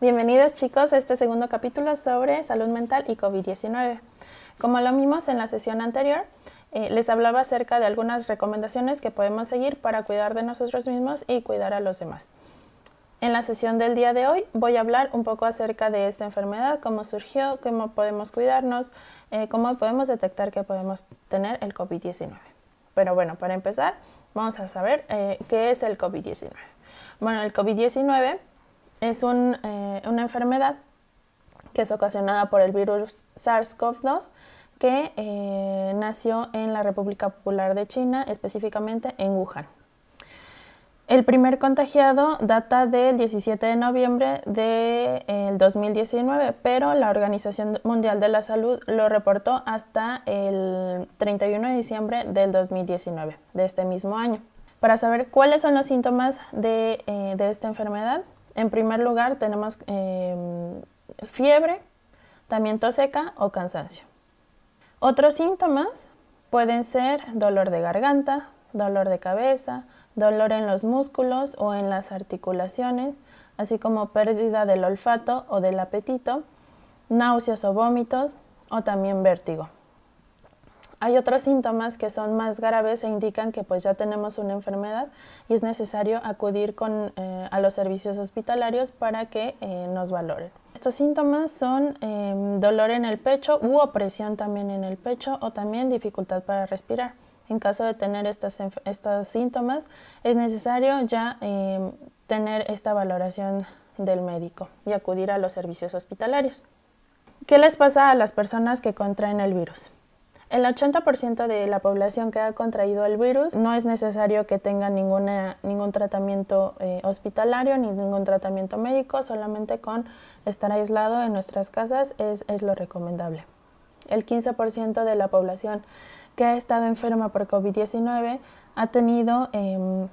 Bienvenidos chicos a este segundo capítulo sobre salud mental y COVID-19. Como lo vimos en la sesión anterior, eh, les hablaba acerca de algunas recomendaciones que podemos seguir para cuidar de nosotros mismos y cuidar a los demás. En la sesión del día de hoy voy a hablar un poco acerca de esta enfermedad, cómo surgió, cómo podemos cuidarnos, eh, cómo podemos detectar que podemos tener el COVID-19. Pero bueno, para empezar, vamos a saber eh, qué es el COVID-19. Bueno, el COVID-19 es eh, una enfermedad que es ocasionada por el virus SARS-CoV-2 que nació en la República Popular de China, específicamente en Wuhan. El primer contagiado data del 17 de noviembre del de 2019, pero la Organización Mundial de la Salud lo reportó hasta el 31 de diciembre del 2019, de este mismo año. Para saber cuáles son los síntomas de, eh, esta enfermedad, en primer lugar tenemos em, fiebre, también tos seca o cansancio. Otros síntomas pueden ser dolor de garganta, dolor de cabeza, dolor en los músculos o en las articulaciones, así como pérdida del olfato o del apetito, náuseas o vómitos o también vértigo. Hay otros síntomas que son más graves e indican que pues ya tenemos una enfermedad y es necesario acudir eh, a los servicios hospitalarios para que eh, nos valoren. Estos síntomas son em, dolor en el pecho u opresión también en el pecho o también dificultad para respirar. En caso de tener estas, estos síntomas, es necesario ya em, tener esta valoración del médico y acudir a los servicios hospitalarios. ¿Qué les pasa a las personas que contraen el virus? El 80% de la población que ha contraído el virus no es necesario que tenga ninguna, ningún tratamiento eh, hospitalario ni ningún tratamiento médico, solamente con estar aislado en nuestras casas es, es lo recomendable. El 15% de la población que ha estado enferma por COVID-19 ha tenido em,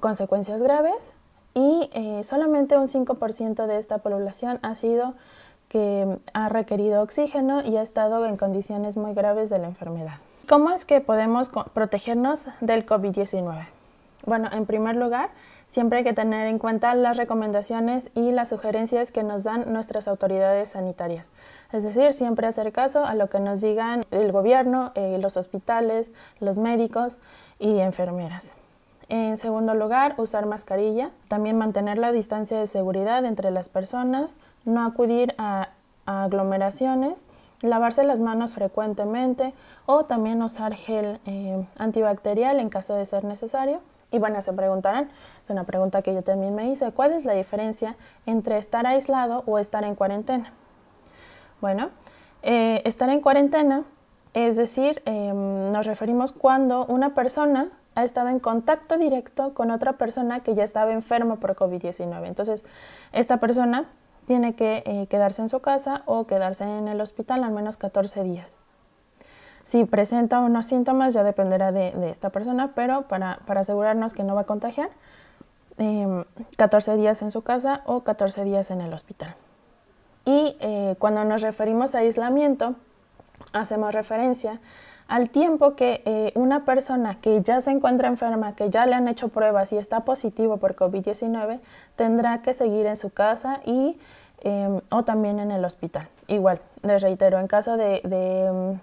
consecuencias graves y eh, solamente un 5% de esta población ha sido que ha requerido oxígeno y ha estado en condiciones muy graves de la enfermedad. ¿Cómo es que podemos protegernos del COVID-19? Bueno, en primer lugar, Siempre hay que tener en cuenta las recomendaciones y las sugerencias que nos dan nuestras autoridades sanitarias. Es decir, siempre hacer caso a lo que nos digan el gobierno, eh, los hospitales, los médicos y enfermeras. En segundo lugar, usar mascarilla. También mantener la distancia de seguridad entre las personas. No acudir a, aglomeraciones lavarse las manos frecuentemente o también usar gel eh, antibacterial en caso de ser necesario. Y bueno, se preguntarán, es una pregunta que yo también me hice, ¿cuál es la diferencia entre estar aislado o estar en cuarentena? Bueno, eh, estar en cuarentena, es decir, em, nos referimos cuando una persona ha estado en contacto directo con otra persona que ya estaba enferma por COVID-19. Entonces, esta persona tiene que eh, quedarse en su casa o quedarse en el hospital al menos 14 días. Si presenta unos síntomas ya dependerá de, esta persona, pero para, asegurarnos que no va a contagiar, 14 em, días en su casa o 14 días en el hospital. Y eh, cuando nos referimos a aislamiento, hacemos referencia al tiempo que eh, una persona que ya se encuentra enferma, que ya le han hecho pruebas y está positivo por COVID-19, tendrá que seguir en su casa y, em, o también en el hospital. Igual, les reitero, en caso de em,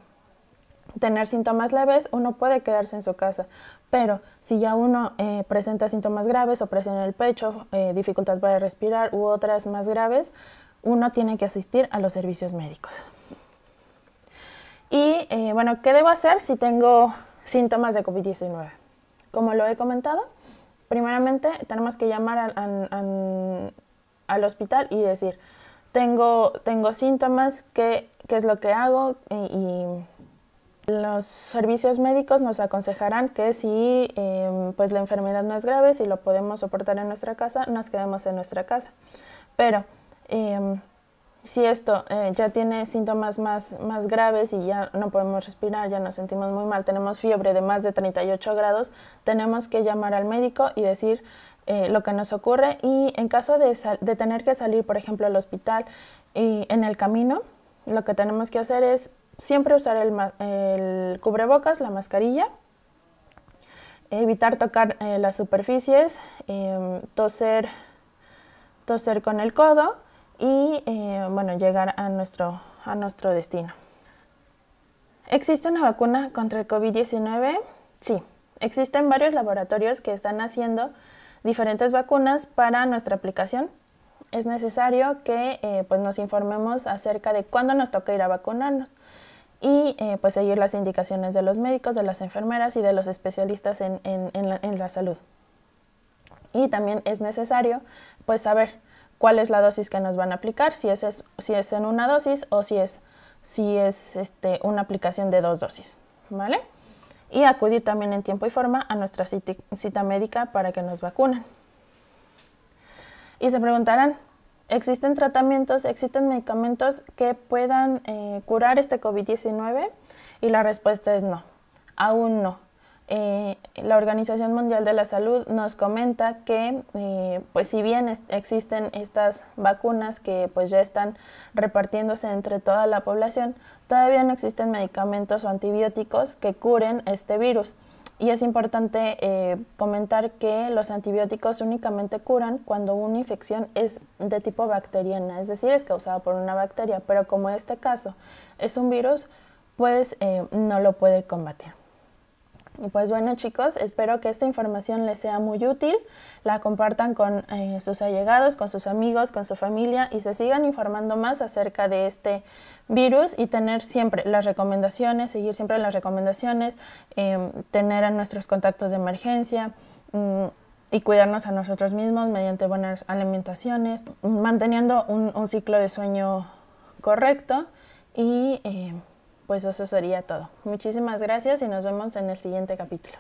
tener síntomas leves, uno puede quedarse en su casa. Pero si ya uno eh, presenta síntomas graves, opresión en el pecho, eh, dificultad para respirar u otras más graves, uno tiene que asistir a los servicios médicos. Y eh, bueno, ¿qué debo hacer si tengo síntomas de COVID-19? Como lo he comentado, primeramente tenemos que llamar al hospital y decir, tengo, tengo síntomas, ¿qué, es lo que hago? y los servicios médicos nos aconsejarán que si em, pues la enfermedad no es grave, si lo podemos soportar en nuestra casa, nos quedemos en nuestra casa. Pero em, si esto eh, ya tiene síntomas más, más graves y ya no podemos respirar, ya nos sentimos muy mal, tenemos fiebre de más de 38 grados, tenemos que llamar al médico y decir eh, lo que nos ocurre y en caso de, de tener que salir, por ejemplo, al hospital en el camino, lo que tenemos que hacer es siempre usar el, cubrebocas, la mascarilla, evitar tocar eh, las superficies, em, toser, toser con el codo y eh, bueno, llegar a nuestro, a nuestro destino. ¿Existe una vacuna contra el COVID-19? Sí, existen varios laboratorios que están haciendo diferentes vacunas para nuestra aplicación es necesario que eh, pues nos informemos acerca de cuándo nos toca ir a vacunarnos y eh, pues seguir las indicaciones de los médicos, de las enfermeras y de los especialistas en, la, salud. Y también es necesario pues saber cuál es la dosis que nos van a aplicar, si es, si es en una dosis o si es, si es este, una aplicación de dos dosis, ¿vale? Y acudir también en tiempo y forma a nuestra cita, cita médica para que nos vacunen. Y se preguntarán, ¿existen tratamientos, existen medicamentos que puedan eh, curar este COVID-19? Y la respuesta es no, aún no. Eh, la Organización Mundial de la Salud nos comenta que, eh, pues si bien existen estas vacunas que pues ya están repartiéndose entre toda la población, todavía no existen medicamentos o antibióticos que curen este virus. Y es importante eh, comentar que los antibióticos únicamente curan cuando una infección es de tipo bacteriana, es decir, es causada por una bacteria, pero como en este caso es un virus, pues eh, no lo puede combatir pues bueno chicos, espero que esta información les sea muy útil, la compartan con eh, sus allegados, con sus amigos, con su familia y se sigan informando más acerca de este virus y tener siempre las recomendaciones, seguir siempre las recomendaciones, em, tener a nuestros contactos de emergencia. Mm, y cuidarnos a nosotros mismos mediante buenas alimentaciones, manteniendo un, ciclo de sueño correcto y em, pues eso sería todo. Muchísimas gracias y nos vemos en el siguiente capítulo.